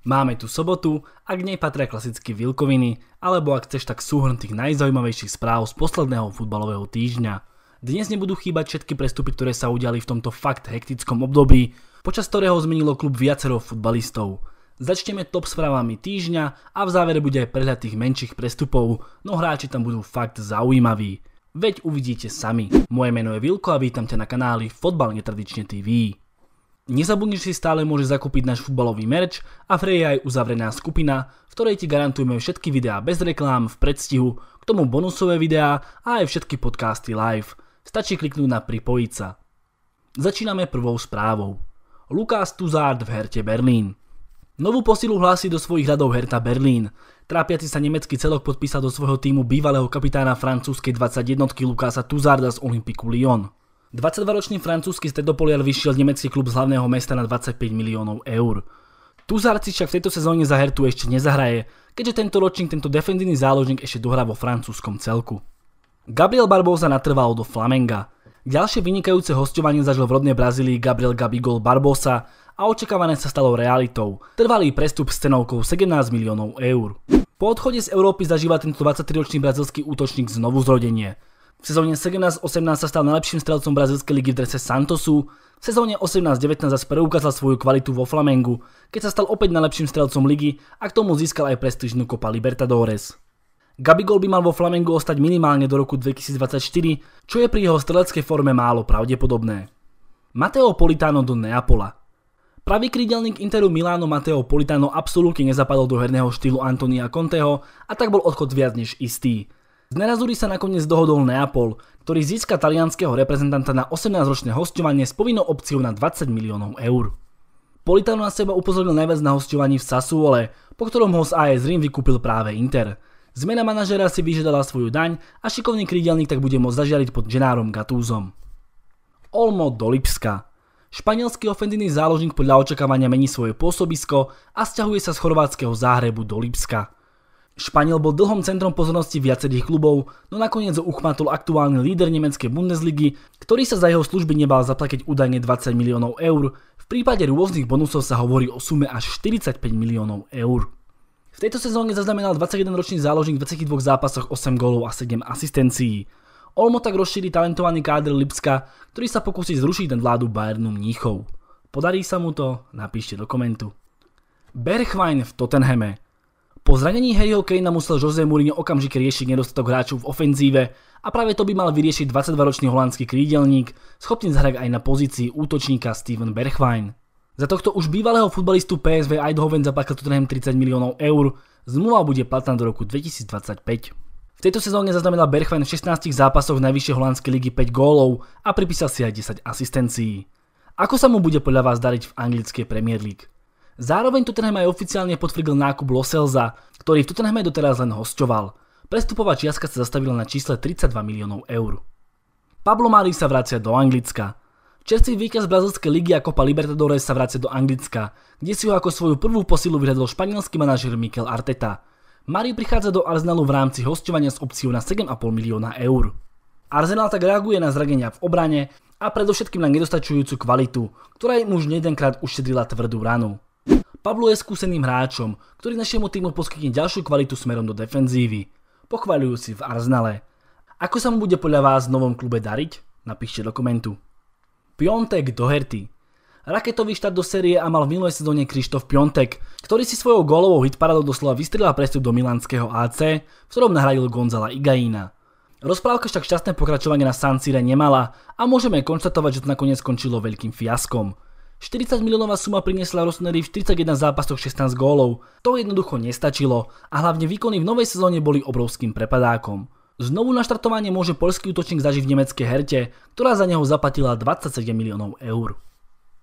Máme tu sobotu ak nej patria klasicky vilkoviny, alebo ak chceš tak súhrn tých najzaujímavejších správ z posledného futbalového týždňa. Dnes nebudú chýbať všetky prestupy, ktoré sa udiali v tomto fakt hektickom období, počas ktorého zmenilo klub viacero futbalistov. Začneme top správami týždňa a v závere bude aj prehľad tých menších prestupov, no hráči tam budú fakt zaujímaví. Veď uvidíte sami. Moje meno je Vilko a vítam ťa na kanáli Fotbal netradične TV. Nezabudni, že si stále môžeš zakúpiť náš futbalový merch a v je aj uzavrená skupina, v ktorej ti garantujeme všetky videá bez reklám v predstihu, k tomu bonusové videá a aj všetky podcasty live. Stačí kliknúť na pripojiť sa. Začíname prvou správou. Lukáš Tuzard v Herte Berlín. Novú posilu hlási do svojich radov Herta Berlín. Trápiaci sa nemecký celok podpísal do svojho týmu bývalého kapitána francúzskej 21 Lukása Tuzarda z Olympiku Lyon. 22-ročný francúzsky stredopoliar vyšiel nemecký klub z hlavného mesta na 25 miliónov eur. Tuzarci však v tejto sezóne za Hertu ešte nezahraje, keďže tento ročník tento defendívny záložník ešte dohrá vo francúzskom celku. Gabriel Barbosa natrval do Flamenga. Ďalšie vynikajúce hostovanie zažil v rodnej Brazílii Gabriel Gabigol Barbosa a očakávané sa stalo realitou. Trvalý prestup s cenovkou 17 miliónov eur. Po odchode z Európy zažíva tento 23-ročný brazilský útočník znovu zrodenie. V sezóne 17-18 sa stal najlepším strelcom brazilskej ligy v drese Santosu, v sezóne 18-19 zase preukázal svoju kvalitu vo Flamengu, keď sa stal opäť najlepším strelcom ligy a k tomu získal aj prestížnu kopa Libertadores. Gabigol by mal vo Flamengu ostať minimálne do roku 2024, čo je pri jeho streleckej forme málo pravdepodobné. Mateo Politano do Neapola Pravý krydelník Interu Milano Mateo Politano absolútne nezapadol do herného štýlu Antonia Conteho a tak bol odchod viac než istý. Z Nerazuri sa nakoniec dohodol Neapol, ktorý získa talianského reprezentanta na 18-ročné hostovanie s povinnou opciou na 20 miliónov eur. Politano na seba upozornil najviac na hostovaní v Sassuole, po ktorom ho z AS Rim vykúpil práve Inter. Zmena manažera si vyžiadala svoju daň a šikovný krídelník tak bude môcť zažiariť pod Genárom Gatúzom. Olmo do Lipska Španielský ofenzívny záložník podľa očakávania mení svoje pôsobisko a stiahuje sa z chorvátskeho záhrebu do Lipska. Španiel bol dlhom centrom pozornosti viacerých klubov, no nakoniec ho uchmatol aktuálny líder nemeckej Bundesligy, ktorý sa za jeho služby nebal zaplatiť údajne 20 miliónov eur, v prípade rôznych bonusov sa hovorí o sume až 45 miliónov eur. V tejto sezóne zaznamenal 21-ročný záložník v 22 zápasoch 8 gólov a 7 asistencií. Olmo tak rozšíri talentovaný kádr Lipska, ktorý sa pokusí zrušiť ten vládu Bayernu Mníchov. Podarí sa mu to? Napíšte do komentu. Berchwein v Tottenhame po zranení Harryho Kanea musel Jose Mourinho okamžite riešiť nedostatok hráčov v ofenzíve a práve to by mal vyriešiť 22-ročný holandský krídelník, schopný zahrať aj na pozícii útočníka Steven Berchwein. Za tohto už bývalého futbalistu PSV Eindhoven zapáka Tottenham 30 miliónov eur, zmluva bude platná do roku 2025. V tejto sezóne zaznamenal Berchwein v 16 zápasoch najvyššej holandskej ligy 5 gólov a pripísal si aj 10 asistencií. Ako sa mu bude podľa vás dariť v anglickej Premier League? Zároveň Tottenham aj oficiálne potvrdil nákup Loselza, ktorý v Tottenhame doteraz len hosťoval. Prestupová čiastka sa zastavila na čísle 32 miliónov eur. Pablo Mari sa vracia do Anglicka. Čerstvý víťaz brazilskej ligy a Copa Libertadores sa vracia do Anglicka, kde si ho ako svoju prvú posilu vyhľadol španielský manažer Mikel Arteta. Mari prichádza do Arsenalu v rámci hostovania s opciou na 7,5 milióna eur. Arsenal tak reaguje na zranenia v obrane a predovšetkým na nedostačujúcu kvalitu, ktorá im už nejedenkrát ušedrila tvrdú ranu. Pablo je skúseným hráčom, ktorý našemu týmu poskytne ďalšiu kvalitu smerom do defenzívy. Pochvaľujú si v Arsenale. Ako sa mu bude podľa vás v novom klube dariť? Napíšte do komentu. Piontek do Herty Raketový štart do série a mal v minulej sezóne Krištof Piontek, ktorý si svojou gólovou hitparadou doslova vystrelal prestup do milanského AC, v ktorom nahradil Gonzala Igaína. Rozprávka však šťastné pokračovanie na San Sire nemala a môžeme konštatovať, že to nakoniec skončilo veľkým fiaskom. 40 miliónová suma priniesla Rossoneri v 41 zápasoch 16 gólov. To jednoducho nestačilo a hlavne výkony v novej sezóne boli obrovským prepadákom. Znovu na štartovanie môže polský útočník zažiť v nemeckej herte, ktorá za neho zaplatila 27 miliónov eur.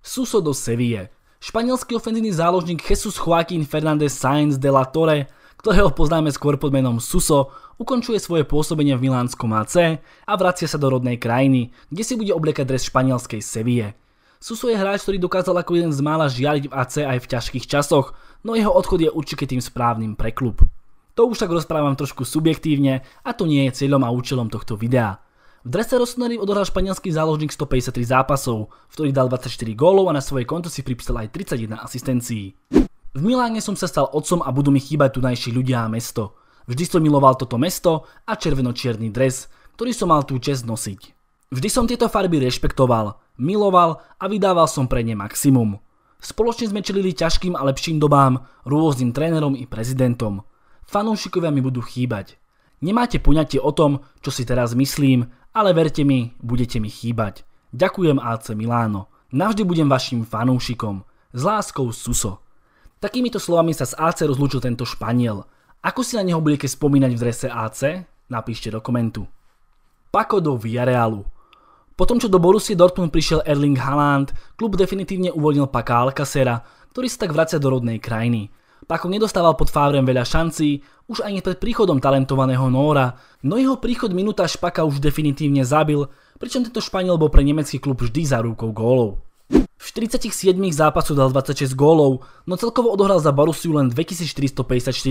Suso do Seville. Španielský ofenzívny záložník Jesus Joaquín Fernández Sainz de la Torre, ktorého poznáme skôr pod menom Suso, ukončuje svoje pôsobenie v Milánskom AC a vracia sa do rodnej krajiny, kde si bude obliekať dres španielskej sevie. Suso je hráč, ktorý dokázal ako jeden z mála žiariť v AC aj v ťažkých časoch, no jeho odchod je určite tým správnym pre klub. To už tak rozprávam trošku subjektívne a to nie je cieľom a účelom tohto videa. V drese Rossoneri odohral španielský záložník 153 zápasov, v ktorých dal 24 gólov a na svoje konto si pripísal aj 31 asistencií. V Miláne som sa stal otcom a budú mi chýbať tunajší ľudia a mesto. Vždy som miloval toto mesto a červeno-čierny dres, ktorý som mal tú čest nosiť. Vždy som tieto farby rešpektoval, miloval a vydával som pre ne maximum. Spoločne sme čelili ťažkým a lepším dobám, rôznym trénerom i prezidentom. Fanúšikovia mi budú chýbať. Nemáte poňatie o tom, čo si teraz myslím, ale verte mi, budete mi chýbať. Ďakujem AC Miláno. Navždy budem vašim fanúšikom. S láskou Suso. Takýmito slovami sa s AC rozlúčil tento Španiel. Ako si na neho budete spomínať v drese AC? Napíšte do komentu. Pako do Villarealu. Po tom, čo do Borussie Dortmund prišiel Erling Haaland, klub definitívne uvoľnil Paka Alcacera, ktorý sa tak vracia do rodnej krajiny. Pako nedostával pod Favrem veľa šancí, už ani pred príchodom talentovaného Nóra, no jeho príchod minúta Špaka už definitívne zabil, pričom tento Španiel bol pre nemecký klub vždy za rúkou gólov. V 47 zápasu dal 26 gólov, no celkovo odohral za Borussiu len 2454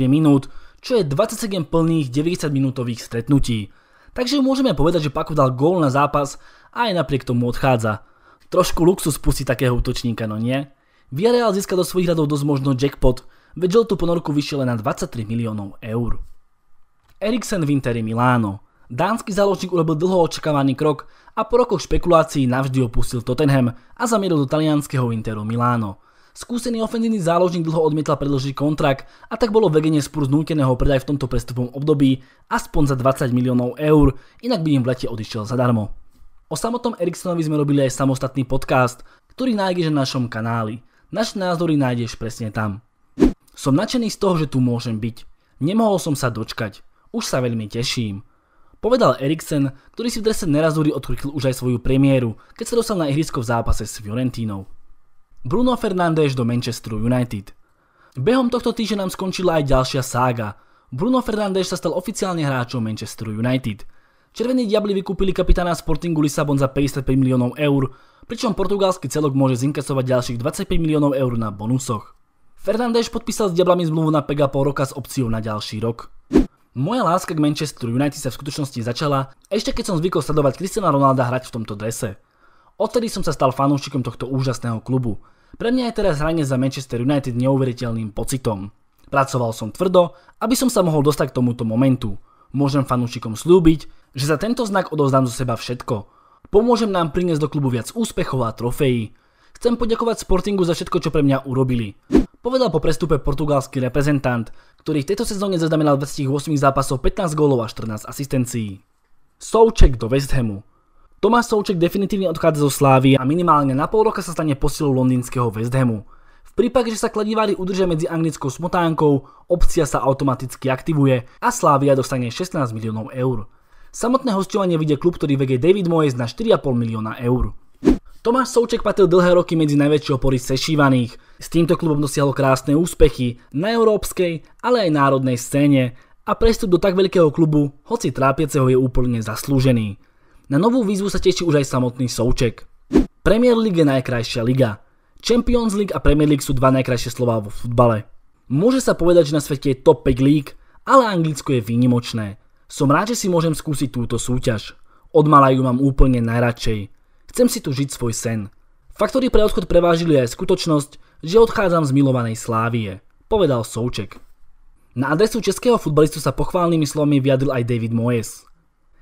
minút, čo je 27 plných 90 minútových stretnutí. Takže môžeme povedať, že Paco dal gól na zápas a aj napriek tomu odchádza. Trošku luxus pustí takého útočníka, no nie? Villarreal získa do svojich radov dosť možno jackpot, veď žltú ponorku vyšiel len na 23 miliónov eur. Eriksen v Interi Miláno. Dánsky záložník urobil dlho očakávaný krok a po rokoch špekulácií navždy opustil Tottenham a zamieril do talianského Interu Miláno. Skúsený ofenzívny záložník dlho odmietal predložiť kontrakt a tak bolo vegenie spúr znúteného predaj v tomto prestupom období aspoň za 20 miliónov eur, inak by im v lete odišiel zadarmo. O samotnom Eriksonovi sme robili aj samostatný podcast, ktorý nájdeš na našom kanáli. Naše názory nájdeš presne tam. Som nadšený z toho, že tu môžem byť. Nemohol som sa dočkať. Už sa veľmi teším. Povedal Eriksen, ktorý si v drese nerazúri odkrkil už aj svoju premiéru, keď sa dostal na ihrisko v zápase s Fiorentínou. Bruno Fernández do Manchester United. Behom tohto týždňa nám skončila aj ďalšia sága. Bruno Fernández sa stal oficiálne hráčom Manchesteru United. Červení diabli vykúpili kapitána Sportingu Lisabon za 55 miliónov eur, pričom portugalský celok môže zinkasovať ďalších 25 miliónov eur na bonusoch. Fernández podpísal s diablami zmluvu na Pega pol roka s opciou na ďalší rok. Moja láska k Manchesteru United sa v skutočnosti začala, ešte keď som zvykol sledovať Cristiana Ronalda hrať v tomto drese. Odtedy som sa stal fanúšikom tohto úžasného klubu. Pre mňa je teraz hranie za Manchester United neuveriteľným pocitom. Pracoval som tvrdo, aby som sa mohol dostať k tomuto momentu. Môžem fanúšikom slúbiť, že za tento znak odovzdám zo seba všetko. Pomôžem nám priniesť do klubu viac úspechov a trofejí. Chcem poďakovať Sportingu za všetko, čo pre mňa urobili. Povedal po prestupe portugalský reprezentant, ktorý v tejto sezóne zaznamenal 28 zápasov 15 gólov a 14 asistencií. Souček do West Hamu. Tomáš Souček definitívne odchádza zo Slávy a minimálne na pol roka sa stane posilou londýnskeho West Hamu. V prípade, že sa kladivári udržia medzi anglickou smotánkou, opcia sa automaticky aktivuje a Slávia dostane 16 miliónov eur. Samotné hostovanie vidie klub, ktorý vegie David Moyes na 4,5 milióna eur. Tomáš Souček patil dlhé roky medzi najväčšie opory sešívaných. S týmto klubom dosiahol krásne úspechy na európskej, ale aj národnej scéne a prestup do tak veľkého klubu, hoci trápiaceho je úplne zaslúžený. Na novú výzvu sa teší už aj samotný Souček. Premier League je najkrajšia liga. Champions League a Premier League sú dva najkrajšie slová vo futbale. Môže sa povedať, že na svete je top 5 league, ale Anglicko je výnimočné. Som rád, že si môžem skúsiť túto súťaž. Od mala ju mám úplne najradšej. Chcem si tu žiť svoj sen. Faktory pre odchod prevážili aj skutočnosť, že odchádzam z milovanej Slávie, povedal Souček. Na adresu českého futbalistu sa pochválnymi slovami vyjadril aj David Moyes.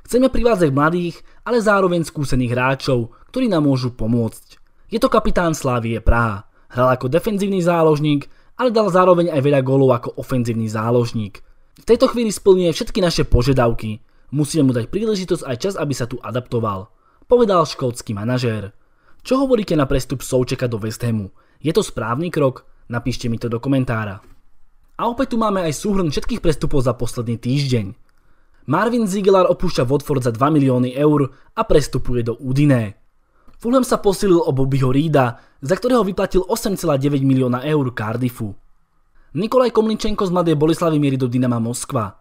Chceme privádzať mladých, ale zároveň skúsených hráčov, ktorí nám môžu pomôcť. Je to kapitán Slávie Praha. Hral ako defenzívny záložník, ale dal zároveň aj veľa golov ako ofenzívny záložník. V tejto chvíli splňuje všetky naše požiadavky. Musíme mu dať príležitosť aj čas, aby sa tu adaptoval, povedal škótsky manažér. Čo hovoríte na prestup Součeka do West Hamu? Je to správny krok? Napíšte mi to do komentára. A opäť tu máme aj súhrn všetkých prestupov za posledný týždeň. Marvin Ziegler opúšťa Watford za 2 milióny eur a prestupuje do Udine. Fulham sa posilil o Bobbyho Reeda, za ktorého vyplatil 8,9 milióna eur Cardiffu. Nikolaj Komličenko z mladej Bolislavy mierí do Dynama Moskva.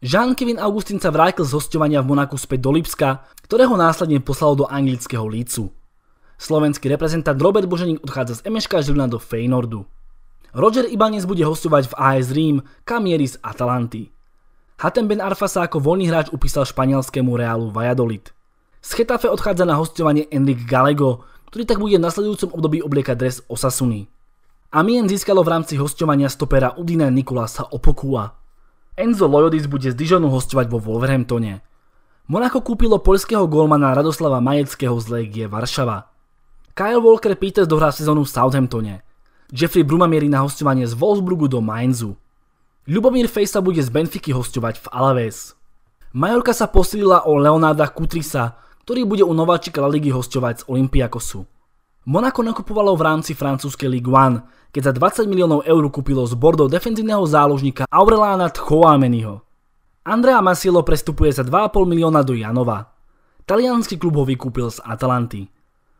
Jean-Kevin Augustin sa vrátil z hostovania v Monaku späť do Lipska, ktorého následne poslal do anglického lícu. Slovenský reprezentant Robert Boženík odchádza z MŠK Žilina do Feynordu. Roger Ibanez bude hostovať v AS Rím, kam mierí z Atalanty. Hatem Ben sa ako voľný hráč upísal španielskému Realu Valladolid. Z Chetafe odchádza na hostovanie Enric Gallego, ktorý tak bude v nasledujúcom období obliekať dres Osasuny. Amien získalo v rámci hostovania stopera Udina Nikolasa Opokua. Enzo Lojodis bude z Dijonu hostovať vo Wolverhamptone. Monaco kúpilo poľského golmana Radoslava Majeckého z Legie Varšava. Kyle Walker Peters dohrá sezónu v Southamptone. Jeffrey Bruma mierí na hostovanie z Wolfsburgu do Mainzu. Ľubomír Fejsa bude z Benfiky hostovať v Alaves. Majorka sa posilila o Leonarda Kutrisa, ktorý bude u nováčika La Ligy hostovať z Olympiakosu. Monako nakupovalo v rámci francúzskej Ligue 1, keď za 20 miliónov eur kúpilo z Bordeaux defenzívneho záložníka Aurelana Tchouameniho. Andrea Masielo prestupuje za 2,5 milióna do Janova. Talianský klub ho vykúpil z Atalanty.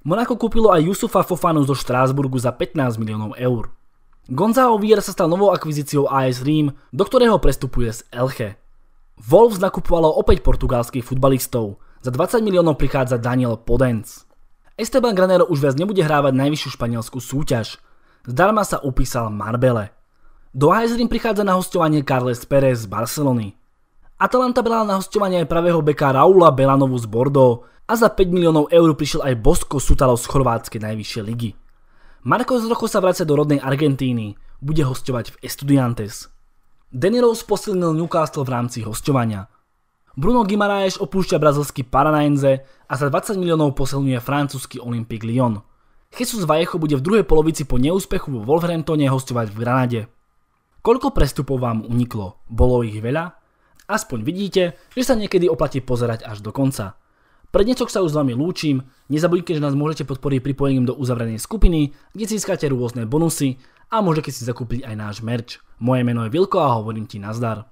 Monako kúpilo aj Jusufa Fofanu zo Štrásburgu za 15 miliónov eur. Gonzalo Vier sa stal novou akvizíciou AS Rím, do ktorého prestupuje z Elche. Wolves nakupovalo opäť portugalských futbalistov. Za 20 miliónov prichádza Daniel Podens. Esteban Granero už viac nebude hrávať najvyššiu španielskú súťaž. Zdarma sa upísal Marbele. Do AS Rím prichádza na hostovanie Carles Pérez z Barcelony. Atalanta brala na hostovanie aj pravého beka Raula Belanovu z Bordeaux a za 5 miliónov eur prišiel aj Bosko Sutalo z chorvátskej najvyššej ligy. Marcos Rojo sa vracia do rodnej Argentíny, bude hostovať v Estudiantes. Deniros posilnil Newcastle v rámci hostovania. Bruno Guimaraes opúšťa brazilský Paranaense a za 20 miliónov posilňuje francúzsky Olympique Lyon. Jesus Vallejo bude v druhej polovici po neúspechu vo Wolverhamptone hostovať v Granade. Koľko prestupov vám uniklo? Bolo ich veľa? Aspoň vidíte, že sa niekedy oplatí pozerať až do konca. Pre dnešok sa už s vami lúčim, nezabudnite, že nás môžete podporiť pripojením do uzavrenej skupiny, kde získate rôzne bonusy a môžete si zakúpiť aj náš merch. Moje meno je Vilko a hovorím ti nazdar.